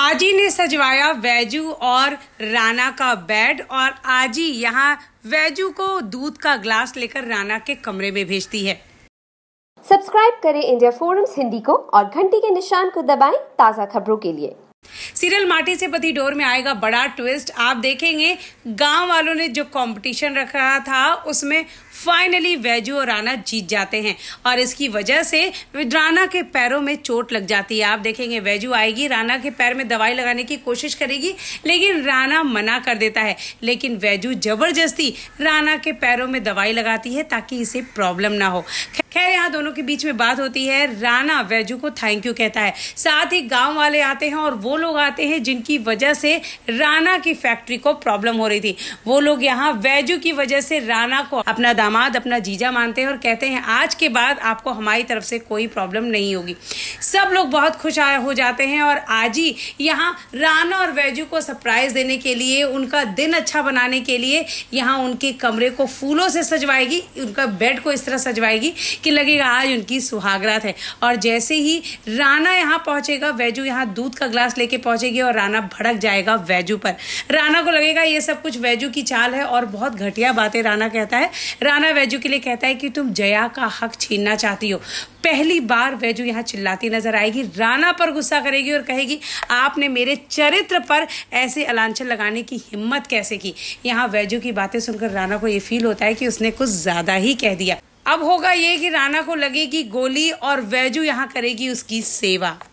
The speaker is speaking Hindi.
आजी ने सजवाया वैजू और राना का बेड और आजी यहाँ वैजू को दूध का ग्लास लेकर राना के कमरे में भेजती है सब्सक्राइब करें इंडिया फोरम्स हिंदी को और घंटी के निशान को दबाएं ताज़ा खबरों के लिए सीरियल माटी से पति डोर में आएगा बड़ा ट्विस्ट आप देखेंगे गांव वालों ने जो कंपटीशन रखा था उसमें फाइनली वैजू और राणा जीत जाते हैं और इसकी वजह से राणा के पैरों में चोट लग जाती है आप देखेंगे वैजू आएगी राणा के पैर में दवाई लगाने की कोशिश करेगी लेकिन राणा मना कर देता है लेकिन वैजू जबरदस्ती राणा के पैरों में दवाई लगाती है ताकि इसे प्रॉब्लम ना हो यहाँ दोनों के बीच में बात होती है राणा वैजू को थैंक यू कहता है साथ ही गांव वाले आते हैं और वो लोग आते हैं जिनकी वजह से राणा की फैक्ट्री को प्रॉब्लम हो रही थी वो लोग यहाँ वैजू की वजह से राणा को अपना दामाद अपना जीजा मानते हैं और कहते हैं आज के बाद आपको हमारी तरफ से कोई प्रॉब्लम नहीं होगी सब लोग बहुत खुश हो जाते हैं और आज ही यहाँ राणा और वैजू को सरप्राइज देने के लिए उनका दिन अच्छा बनाने के लिए यहाँ उनके कमरे को फूलों से सजवाएगी उनका बेड को इस तरह सजवाएगी कि लगे लगेगा आज उनकी सुहागरात है और जैसे ही राना यहाँ पहुंचेगा वैजू यहाँ दूध का ग्लास लेके पहुंचेगी और राना भड़क जाएगा वैजू पर राना को लगेगा ये सब कुछ वैजू की चाल है और बहुत घटिया बातें राना कहता है राना वैजू के लिए कहता है कि तुम जया का हक छीनना चाहती हो पहली बार वैजू यहाँ चिल्लाती नजर आएगी राना पर गुस्सा करेगी और कहेगी आपने मेरे चरित्र पर ऐसे अलांचल लगाने की हिम्मत कैसे की यहाँ वैजू की बातें सुनकर राना को ये फील होता है कि उसने कुछ ज़्यादा ही कह दिया अब होगा ये कि राणा को लगेगी गोली और वैजू यहाँ करेगी उसकी सेवा